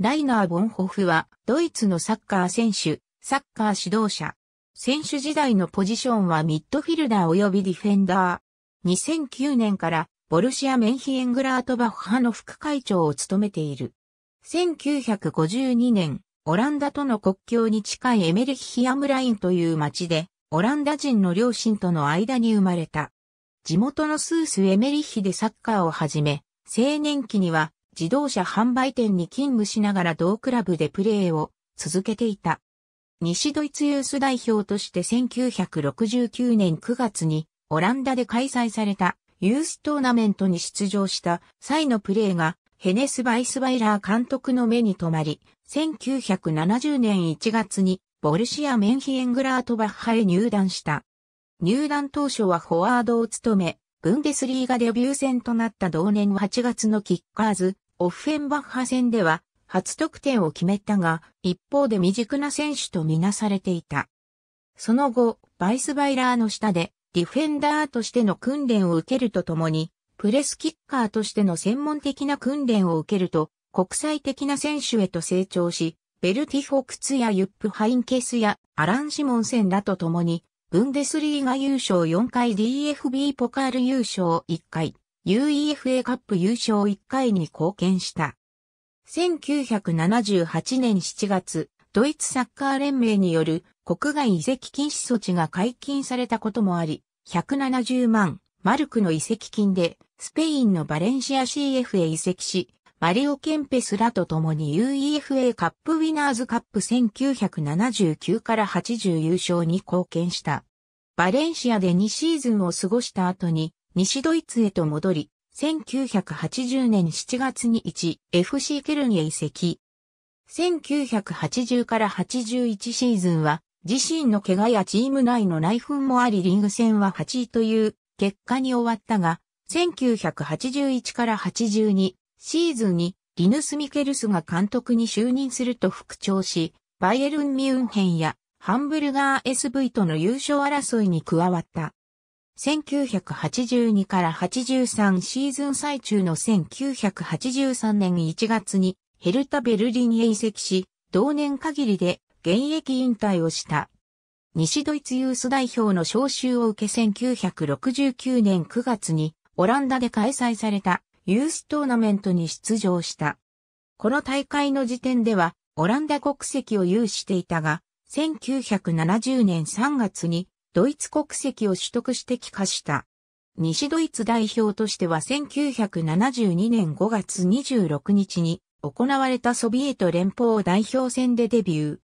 ライナー・ボンホフは、ドイツのサッカー選手、サッカー指導者。選手時代のポジションはミッドフィルダー及びディフェンダー。2009年から、ボルシア・メンヒエングラートバッハの副会長を務めている。1952年、オランダとの国境に近いエメリッヒアムラインという町で、オランダ人の両親との間に生まれた。地元のスースエメリヒでサッカーを始め、青年期には自動車販売店に勤務しながら同クラブでプレーを続けていた。西ドイツユース代表として1969年9月にオランダで開催されたユーストーナメントに出場した際のプレーがヘネス・バイスバイラー監督の目に留まり、1970年1月にボルシア・メンヒエングラートバッハへ入団した。入団当初はフォワードを務め、ブンデスリーガデビュー戦となった同年8月のキッカーズオフェンバッハ戦では初得点を決めたが、一方で未熟な選手とみなされていた。その後、バイスバイラーの下で、ディフェンダーとしての訓練を受けるとともに、プレスキッカーとしての専門的な訓練を受けると、国際的な選手へと成長し、ベルティフォクツやユップ・ハインケスやアラン・シモン戦らと共に、ブンデスリーガ優勝4回 DFB ポカール優勝1回、UEFA カップ優勝1回に貢献した。1978年7月、ドイツサッカー連盟による国外移籍禁止措置が解禁されたこともあり、170万マルクの移籍金でスペインのバレンシア CF へ移籍し、マリオ・ケンペスらと共に UEFA カップウィナーズカップ1979から80優勝に貢献した。バレンシアで2シーズンを過ごした後に西ドイツへと戻り、1980年7月に 1FC ケルンへ移籍。1980から81シーズンは、自身の怪我やチーム内の内紛もありリング戦は8位という結果に終わったが、1981から82シーズンにリヌス・ミケルスが監督に就任すると復調し、バイエルン・ミュンヘンやハンブルガー SV との優勝争いに加わった。1982から83シーズン最中の1983年1月にヘルタ・ベルリンへ移籍し、同年限りで現役引退をした。西ドイツユース代表の招集を受け1969年9月にオランダで開催されたユーストーナメントに出場した。この大会の時点ではオランダ国籍を有していたが、1970年3月にドイツ国籍を取得して帰化した。西ドイツ代表としては1972年5月26日に行われたソビエト連邦代表戦でデビュー。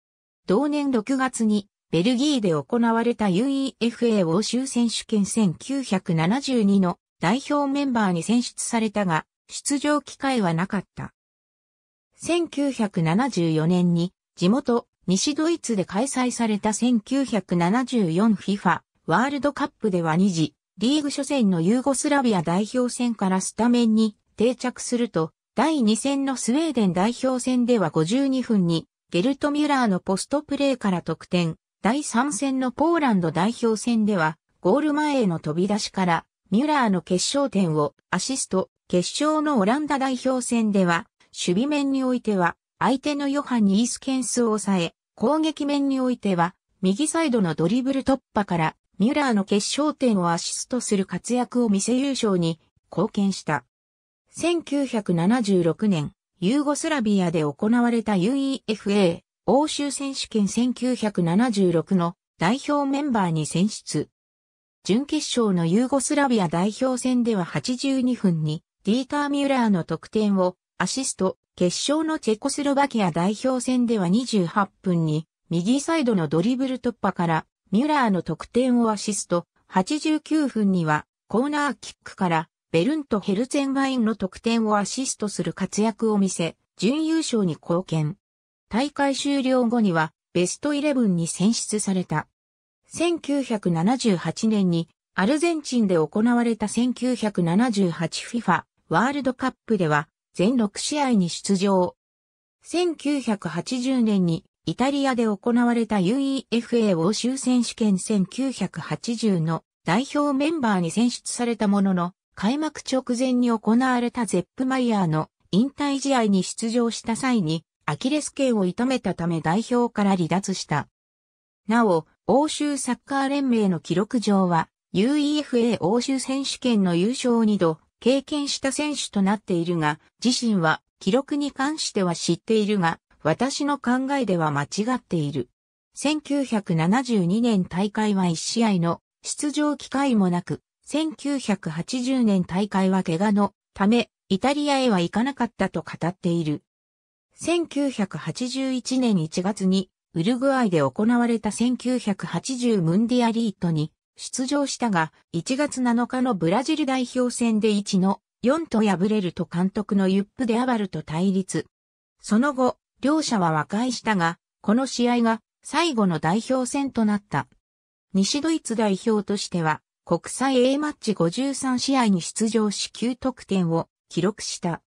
同年6月にベルギーで行われた UEFA 欧州選手権1972の代表メンバーに選出されたが、出場機会はなかった。1974年に地元西ドイツで開催された 1974FIFA ワールドカップでは2次、リーグ初戦のユーゴスラビア代表戦からスタメンに定着すると、第2戦のスウェーデン代表戦では52分に、ゲルト・ミュラーのポストプレーから得点、第3戦のポーランド代表戦では、ゴール前への飛び出しから、ミュラーの決勝点をアシスト、決勝のオランダ代表戦では、守備面においては、相手のヨハンにイースケンスを抑え、攻撃面においては、右サイドのドリブル突破から、ミュラーの決勝点をアシストする活躍を見せ優勝に貢献した。1976年、ユーゴスラビアで行われた UEFA 欧州選手権1976の代表メンバーに選出。準決勝のユーゴスラビア代表戦では82分にディーター・ミュラーの得点をアシスト決勝のチェコスロバキア代表戦では28分に、右サイドのドリブル突破から、ミュラーの得点をアシスト、89分には、コーナーキックから、ベルンとヘルツェンワインの得点をアシストする活躍を見せ、準優勝に貢献。大会終了後には、ベストイレブンに選出された。1978年に、アルゼンチンで行われた 1978FIFA ワールドカップでは、全6試合に出場。1980年にイタリアで行われた UEFA 欧州選手権1980の代表メンバーに選出されたものの、開幕直前に行われたゼップマイヤーの引退試合に出場した際に、アキレス腱を痛めたため代表から離脱した。なお、欧州サッカー連盟の記録上は、UEFA 欧州選手権の優勝2度、経験した選手となっているが、自身は記録に関しては知っているが、私の考えでは間違っている。1972年大会は1試合の出場機会もなく、1980年大会は怪我のため、イタリアへは行かなかったと語っている。1981年1月にウルグアイで行われた1980ムンディアリートに出場したが、1月7日のブラジル代表戦で1の4と敗れると監督のユップデアバルと対立。その後、両者は和解したが、この試合が最後の代表戦となった。西ドイツ代表としては、国際 A マッチ53試合に出場し9得点を記録した。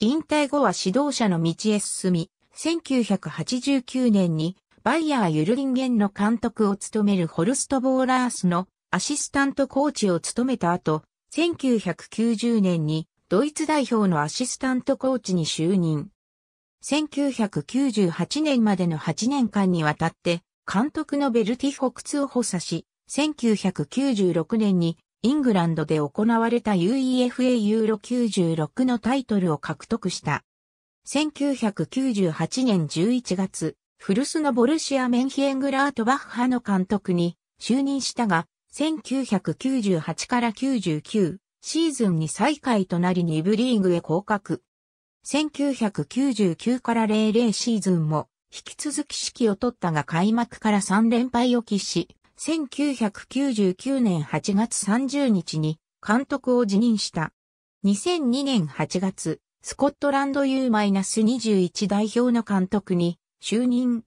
引退後は指導者の道へ進み、1989年にバイヤー・ユルリンゲンの監督を務めるホルスト・ボーラースのアシスタントコーチを務めた後、1990年にドイツ代表のアシスタントコーチに就任。1998年までの8年間にわたって監督のベルティホクツを補佐し、1996年にイングランドで行われた UEFA ユーロ96のタイトルを獲得した。1998年11月、古巣のボルシア・メンヒエングラートバッハの監督に就任したが、1998から99シーズンに再開となり2部リーグへ降格。1999から00シーズンも引き続き指揮を取ったが開幕から3連敗を喫し、1999年8月30日に監督を辞任した。2002年8月、スコットランド U-21 代表の監督に就任。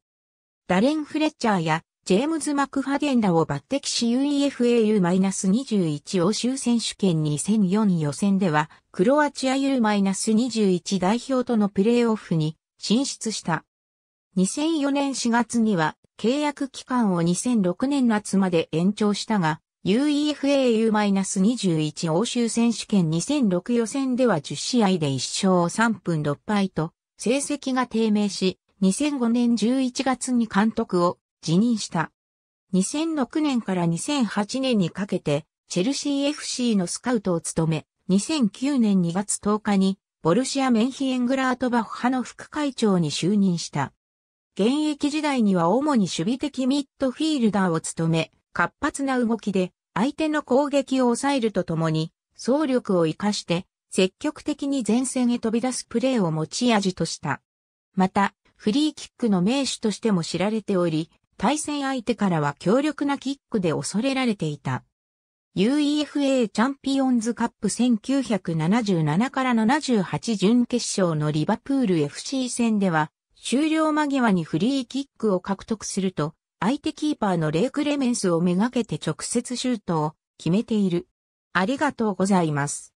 ダレン・フレッチャーやジェームズ・マクファデンらを抜擢し UEFAU-21 欧州選手権2004予選ではクロアチア U-21 代表とのプレーオフに進出した。2004年4月には契約期間を2006年夏まで延長したが UEFAU-21 欧州選手権2006予選では10試合で1勝3分6敗と成績が低迷し2005年11月に監督を辞任した。2006年から2008年にかけて、チェルシー FC のスカウトを務め、2009年2月10日に、ボルシア・メンヒエングラートバッハの副会長に就任した。現役時代には主に守備的ミッドフィールダーを務め、活発な動きで相手の攻撃を抑えるとともに、総力を活かして積極的に前線へ飛び出すプレーを持ち味とした。また、フリーキックの名手としても知られており、対戦相手からは強力なキックで恐れられていた。UEFA チャンピオンズカップ1977から78準決勝のリバプール FC 戦では、終了間際にフリーキックを獲得すると、相手キーパーのレイクレメンスをめがけて直接シュートを決めている。ありがとうございます。